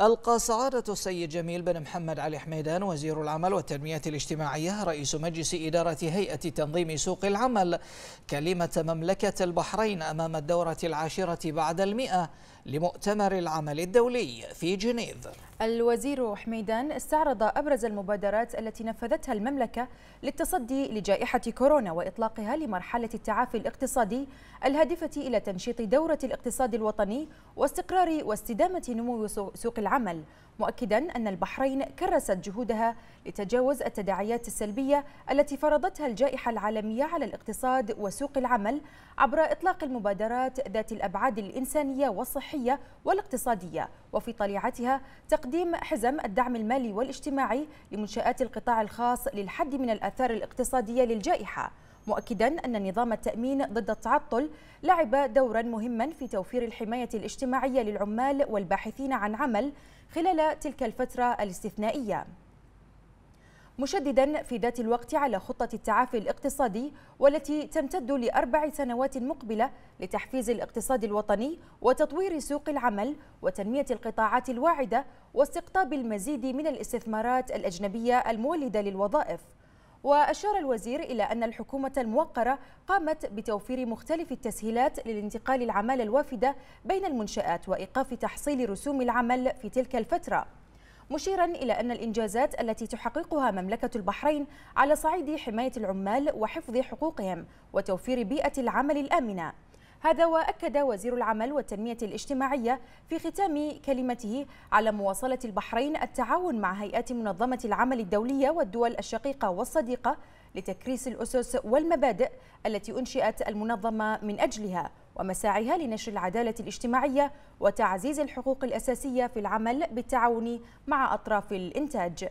ألقى سعادة السيد جميل بن محمد علي حميدان وزير العمل والتنمية الاجتماعية رئيس مجلس إدارة هيئة تنظيم سوق العمل كلمة مملكة البحرين أمام الدورة العاشرة بعد المئة لمؤتمر العمل الدولي في جنيف الوزير حميدان استعرض أبرز المبادرات التي نفذتها المملكة للتصدي لجائحة كورونا وإطلاقها لمرحلة التعافي الاقتصادي الهادفة إلى تنشيط دورة الاقتصاد الوطني واستقرار واستدامة نمو سوق العمل مؤكدا أن البحرين كرست جهودها لتجاوز التداعيات السلبية التي فرضتها الجائحة العالمية على الاقتصاد وسوق العمل عبر إطلاق المبادرات ذات الأبعاد الإنسانية والصحية والاقتصادية وفي طليعتها تقديم حزم الدعم المالي والاجتماعي لمنشآت القطاع الخاص للحد من الآثار الاقتصادية للجائحة مؤكدا أن نظام التأمين ضد التعطل لعب دورا مهما في توفير الحماية الاجتماعية للعمال والباحثين عن عمل خلال تلك الفترة الاستثنائية مشددا في ذات الوقت على خطة التعافي الاقتصادي والتي تمتد لأربع سنوات مقبلة لتحفيز الاقتصاد الوطني وتطوير سوق العمل وتنمية القطاعات الواعدة واستقطاب المزيد من الاستثمارات الأجنبية المولدة للوظائف وأشار الوزير إلى أن الحكومة الموقرة قامت بتوفير مختلف التسهيلات للانتقال العمالة الوافدة بين المنشآت وإيقاف تحصيل رسوم العمل في تلك الفترة مشيرا إلى أن الإنجازات التي تحققها مملكة البحرين على صعيد حماية العمال وحفظ حقوقهم وتوفير بيئة العمل الآمنة هذا وأكد وزير العمل والتنمية الاجتماعية في ختام كلمته على مواصلة البحرين التعاون مع هيئات منظمة العمل الدولية والدول الشقيقة والصديقة لتكريس الأسس والمبادئ التي أنشئت المنظمة من أجلها ومساعيها لنشر العدالة الاجتماعية وتعزيز الحقوق الأساسية في العمل بالتعاون مع أطراف الإنتاج